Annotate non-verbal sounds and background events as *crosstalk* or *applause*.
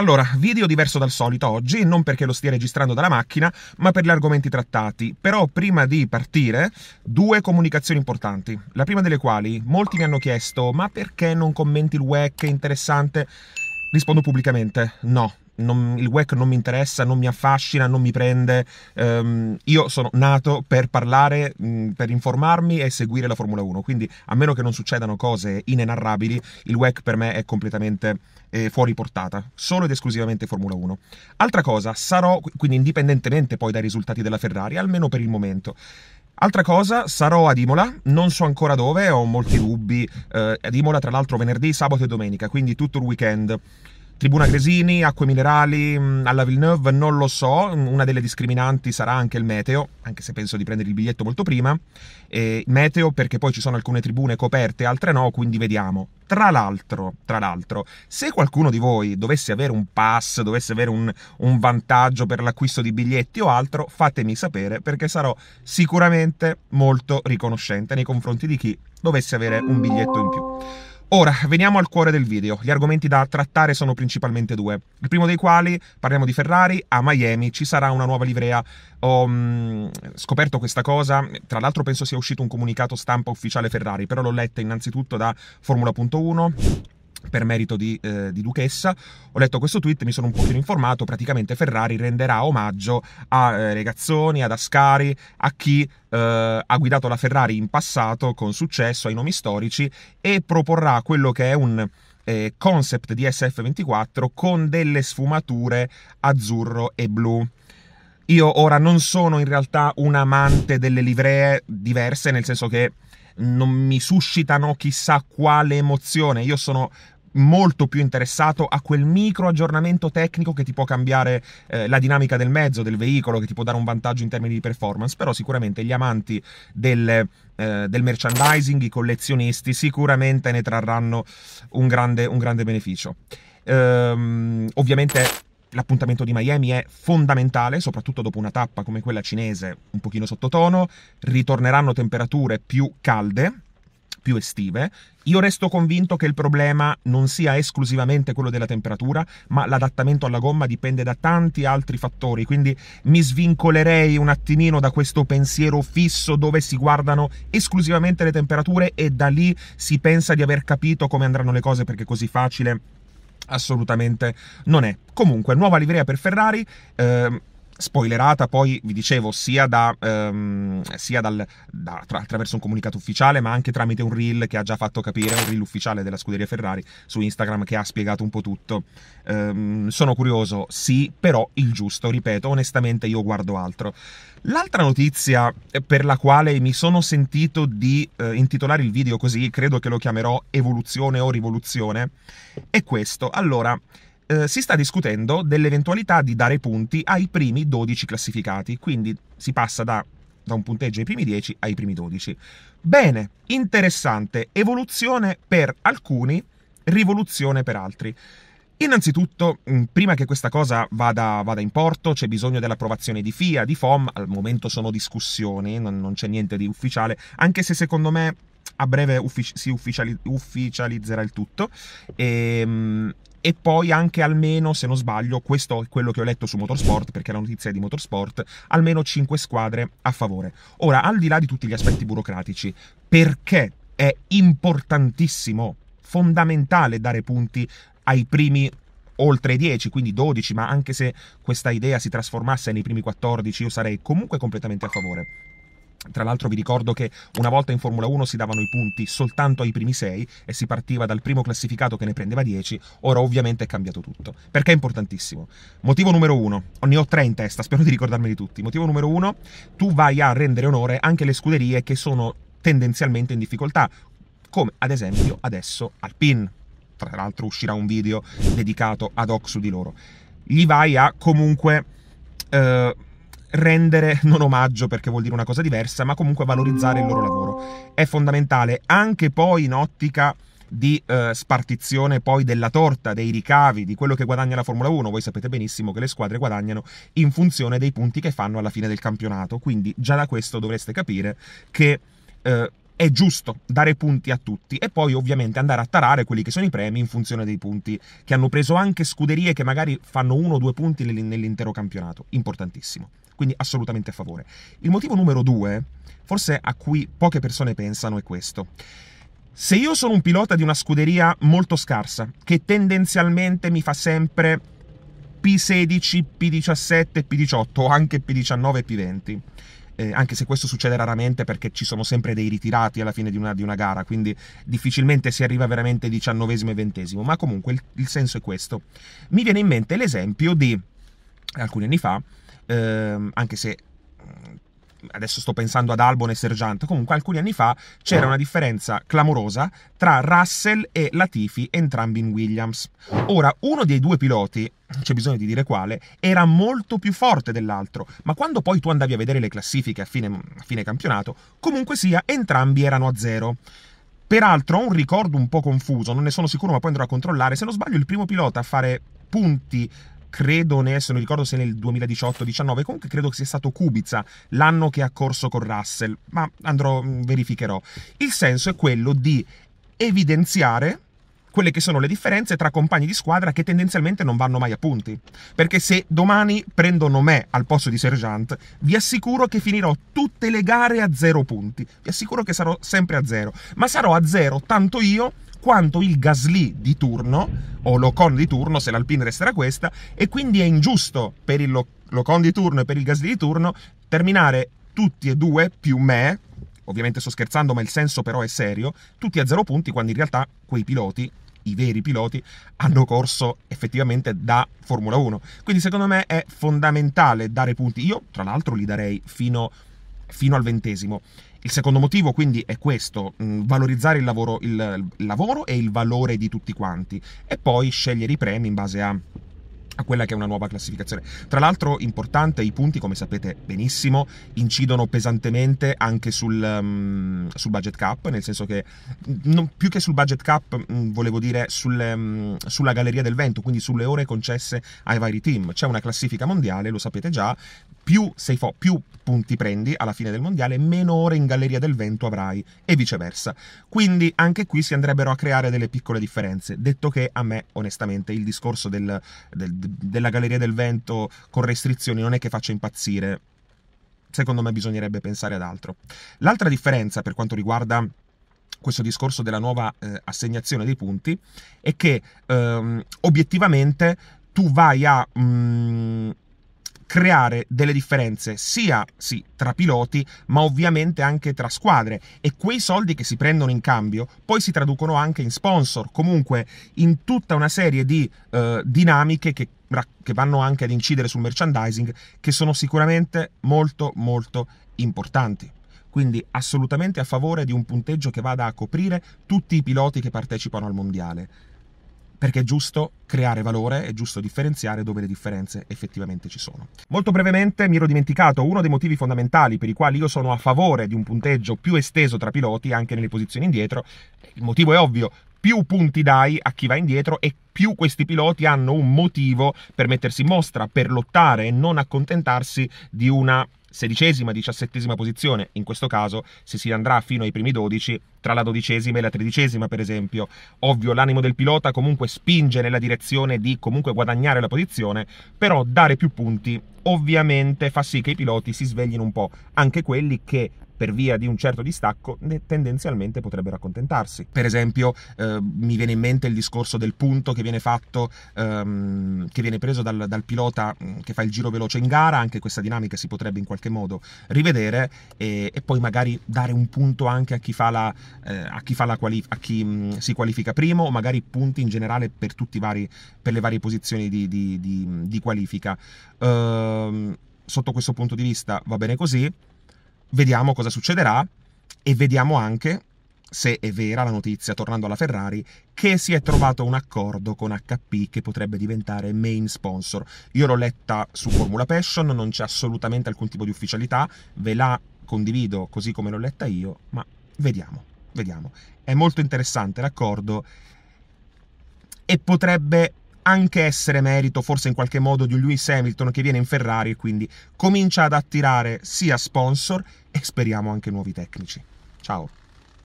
Allora, video diverso dal solito oggi, non perché lo stia registrando dalla macchina, ma per gli argomenti trattati. Però prima di partire, due comunicazioni importanti. La prima delle quali, molti mi hanno chiesto, ma perché non commenti il WEC, che è interessante? Rispondo pubblicamente, no, non, il WEC non mi interessa, non mi affascina, non mi prende. Um, io sono nato per parlare, per informarmi e seguire la Formula 1, quindi a meno che non succedano cose inenarrabili, il WEC per me è completamente eh, fuori portata, solo ed esclusivamente Formula 1. Altra cosa, sarò, quindi indipendentemente poi dai risultati della Ferrari, almeno per il momento, Altra cosa, sarò ad Imola, non so ancora dove, ho molti dubbi. Eh, ad Imola, tra l'altro, venerdì, sabato e domenica, quindi tutto il weekend. Tribuna Cresini, acque minerali, mm, alla Villeneuve, non lo so, mm, una delle discriminanti sarà anche il meteo, anche se penso di prendere il biglietto molto prima, e meteo perché poi ci sono alcune tribune coperte, altre no, quindi vediamo. Tra l'altro, tra l'altro, se qualcuno di voi dovesse avere un pass, dovesse avere un, un vantaggio per l'acquisto di biglietti o altro, fatemi sapere perché sarò sicuramente molto riconoscente nei confronti di chi dovesse avere un biglietto in più. Ora, veniamo al cuore del video. Gli argomenti da trattare sono principalmente due. Il primo dei quali, parliamo di Ferrari, a Miami ci sarà una nuova livrea. Ho mh, mm, scoperto questa cosa, tra l'altro penso sia uscito un comunicato stampa ufficiale Ferrari, però l'ho letta innanzitutto da Formula.1 per merito di, eh, di, Duchessa. Ho letto questo tweet, mi sono un pochino informato, praticamente Ferrari renderà omaggio a eh, Regazzoni, ad Ascari, a chi eh, ha guidato la Ferrari in passato con successo, ai nomi storici, e proporrà quello che è un eh, concept di SF24 con delle sfumature azzurro e blu. Io ora non sono in realtà un amante delle livree diverse, nel senso che non mi suscitano chissà quale emozione. Io sono molto più interessato a quel micro aggiornamento tecnico che ti può cambiare eh, la dinamica del mezzo, del veicolo, che ti può dare un vantaggio in termini di performance, però sicuramente gli amanti del, eh, del merchandising, i collezionisti, sicuramente ne trarranno un grande, un grande beneficio. Ehm, ovviamente l'appuntamento di Miami è fondamentale, soprattutto dopo una tappa come quella cinese, un pochino sottotono, ritorneranno temperature più calde, più estive. Io resto convinto che il problema non sia esclusivamente quello della temperatura, ma l'adattamento alla gomma dipende da tanti altri fattori, quindi mi svincolerei un attimino da questo pensiero fisso dove si guardano esclusivamente le temperature e da lì si pensa di aver capito come andranno le cose perché è così facile assolutamente non è. Comunque, nuova livrea per Ferrari, ehm, spoilerata poi, vi dicevo, sia, da, ehm, sia dal, da, tra, attraverso un comunicato ufficiale, ma anche tramite un reel che ha già fatto capire, un reel ufficiale della scuderia Ferrari su Instagram che ha spiegato un po' tutto. Ehm, sono curioso, sì, però il giusto, ripeto, onestamente io guardo altro. L'altra notizia per la quale mi sono sentito di eh, intitolare il video così, credo che lo chiamerò evoluzione o rivoluzione, è questo. Allora, eh, si sta discutendo dell'eventualità di dare punti ai primi 12 classificati, quindi si passa da, da un punteggio ai primi 10 ai primi 12. Bene, interessante, evoluzione per alcuni, rivoluzione per altri. Innanzitutto, mm, prima che questa cosa vada, vada, in porto, c'è bisogno dell'approvazione di FIA, di FOM, al momento sono discussioni, non, non c'è niente di ufficiale, anche se secondo me a breve uffic- si ufficiali- ufficializzerà il tutto. E, ehm, e poi anche almeno, se non sbaglio, questo è quello che ho letto su Motorsport, perché la notizia è di Motorsport, almeno 5 squadre a favore. Ora, al di là di tutti gli aspetti burocratici, perché è importantissimo, fondamentale dare punti ai primi oltre 10, quindi 12, ma anche se questa idea si trasformasse nei primi 14, io sarei comunque completamente a favore. Tra l'altro vi ricordo che una volta in Formula 1 si davano i punti soltanto ai primi 6 e si partiva dal primo classificato che ne prendeva 10, ora ovviamente è cambiato tutto. Perché è importantissimo? Motivo numero 1, ne ho 3 in testa, *laughs* spero di ricordarmeli tutti. Motivo numero 1, tu vai a rendere onore anche alle scuderie che sono tendenzialmente in difficoltà, come ad esempio adesso Alpine. Tra l'altro uscirà un video dedicato ad hoc su di loro. Gli vai a comunque... Eh, rendere non omaggio perché vuol dire una cosa diversa, ma comunque valorizzare il loro lavoro. È fondamentale anche poi in ottica di eh, spartizione poi della torta, dei ricavi, di quello che guadagna la Formula 1. Voi sapete benissimo che le squadre guadagnano in funzione dei punti che fanno alla fine del campionato, quindi già da questo dovreste capire che eh, è giusto dare punti a tutti e poi ovviamente andare a tarare quelli che sono i premi in funzione dei punti che hanno preso anche scuderie che magari fanno uno o due punti nell'intero campionato. Importantissimo. Quindi assolutamente a favore. Il motivo numero due, forse a cui poche persone pensano, è questo. Se io sono un pilota di una scuderia molto scarsa, che tendenzialmente mi fa sempre P16, P17, P18 o anche P19 e P20, eh, anche se questo succede raramente perché ci sono sempre dei ritirati alla fine di una, di una gara, quindi difficilmente si arriva veramente diciannovesimo e ventesimo, ma comunque il, il senso è questo. Mi viene in mente l'esempio di alcuni anni fa, ehm, anche se adesso sto pensando ad Albon e Sergiante, comunque alcuni anni fa c'era ah. una differenza clamorosa tra Russell e Latifi, entrambi in Williams. Ora, uno dei due piloti, c'è bisogno di dire quale, era molto più forte dell'altro, ma quando poi tu andavi a vedere le classifiche a fine, a fine campionato, comunque sia, entrambi erano a zero. Peraltro ho un ricordo un po' confuso, non ne sono sicuro, ma poi andrò a controllare. Se non sbaglio, il primo pilota a fare punti credo ne se non ricordo se nel 2018-19, comunque credo che sia stato Kubica l'anno che ha corso con Russell, ma andrò, mm, verificherò. Il senso è quello di evidenziare quelle che sono le differenze tra compagni di squadra che tendenzialmente non vanno mai a punti. Perché se domani prendono me al posto di Sergeant, vi assicuro che finirò tutte le gare a zero punti. Vi assicuro che sarò sempre a zero. Ma sarò a zero tanto io quanto il Gasly di turno, o l'Ocon di turno, se l'Alpine resterà questa, e quindi è ingiusto per il Locon di turno e per il Gasly di turno terminare tutti e due più me, ovviamente sto scherzando ma il senso però è serio, tutti a zero punti quando in realtà quei piloti i veri piloti hanno corso effettivamente da Formula 1. Quindi secondo me è fondamentale dare punti. Io tra l'altro li darei fino a fino al ventesimo. Il secondo motivo quindi è questo, mm, valorizzare il lavoro, il, il lavoro e il valore di tutti quanti e poi scegliere i premi in base a a quella che è una nuova classificazione. Tra l'altro, importante, i punti, come sapete benissimo, incidono pesantemente anche sul, um, sul budget cap, nel senso che mm, non, più che sul budget cap, mh, volevo dire sulle, mh, sulla galleria del vento, quindi sulle ore concesse ai vari team. C'è una classifica mondiale, lo sapete già, più sei fo, più punti prendi alla fine del mondiale, meno ore in galleria del vento avrai e viceversa. Quindi anche qui si andrebbero a creare delle piccole differenze. Detto che a me, onestamente, il discorso del, del, della galleria del vento con restrizioni non è che faccia impazzire. Secondo me bisognerebbe pensare ad altro. L'altra differenza per quanto riguarda questo discorso della nuova eh, assegnazione dei punti è che ehm, obiettivamente tu vai a... Mh, mm, creare delle differenze sia sì, tra piloti, ma ovviamente anche tra squadre e quei soldi che si prendono in cambio poi si traducono anche in sponsor, comunque in tutta una serie di eh, dinamiche che, che vanno anche ad incidere sul merchandising che sono sicuramente molto molto importanti quindi assolutamente a favore di un punteggio che vada a coprire tutti i piloti che partecipano al mondiale perché è giusto creare valore, è giusto differenziare dove le differenze effettivamente ci sono. Molto brevemente mi ero dimenticato uno dei motivi fondamentali per i quali io sono a favore di un punteggio più esteso tra piloti anche nelle posizioni indietro. Il motivo è ovvio, più punti dai a chi va indietro e più questi piloti hanno un motivo per mettersi in mostra, per lottare e non accontentarsi di una sedicesima, diciassettesima posizione. In questo caso, se si andrà fino ai primi 12, tra la dodicesima e la tredicesima, per esempio. Ovvio, l'animo del pilota comunque spinge nella direzione di comunque guadagnare la posizione, però dare più punti ovviamente fa sì che i piloti si sveglino un po', anche quelli che per via di un certo distacco tendenzialmente potrebbero accontentarsi. Per esempio eh, mi viene in mente il discorso del punto che viene fatto, ehm, che viene preso dal, dal, pilota mm, che fa il giro veloce in gara, anche questa dinamica si potrebbe in qualche modo rivedere e, e poi magari dare un punto anche a chi fa la, eh, a chi, quali- a chi mh, mm, si qualifica primo o magari punti in generale per, vari, per le varie posizioni di, di, di, di qualifica. Ehm, sotto questo punto di vista va bene così, vediamo cosa succederà e vediamo anche se è vera la notizia, tornando alla Ferrari, che si è trovato un accordo con HP che potrebbe diventare main sponsor. Io l'ho letta su Formula Passion, non c'è assolutamente alcun tipo di ufficialità, ve la condivido così come l'ho letta io, ma vediamo. Vediamo. È molto interessante l'accordo e potrebbe anche essere merito forse in qualche modo di un Lewis Hamilton che viene in Ferrari e quindi comincia ad attirare sia sponsor e speriamo anche nuovi tecnici. Ciao!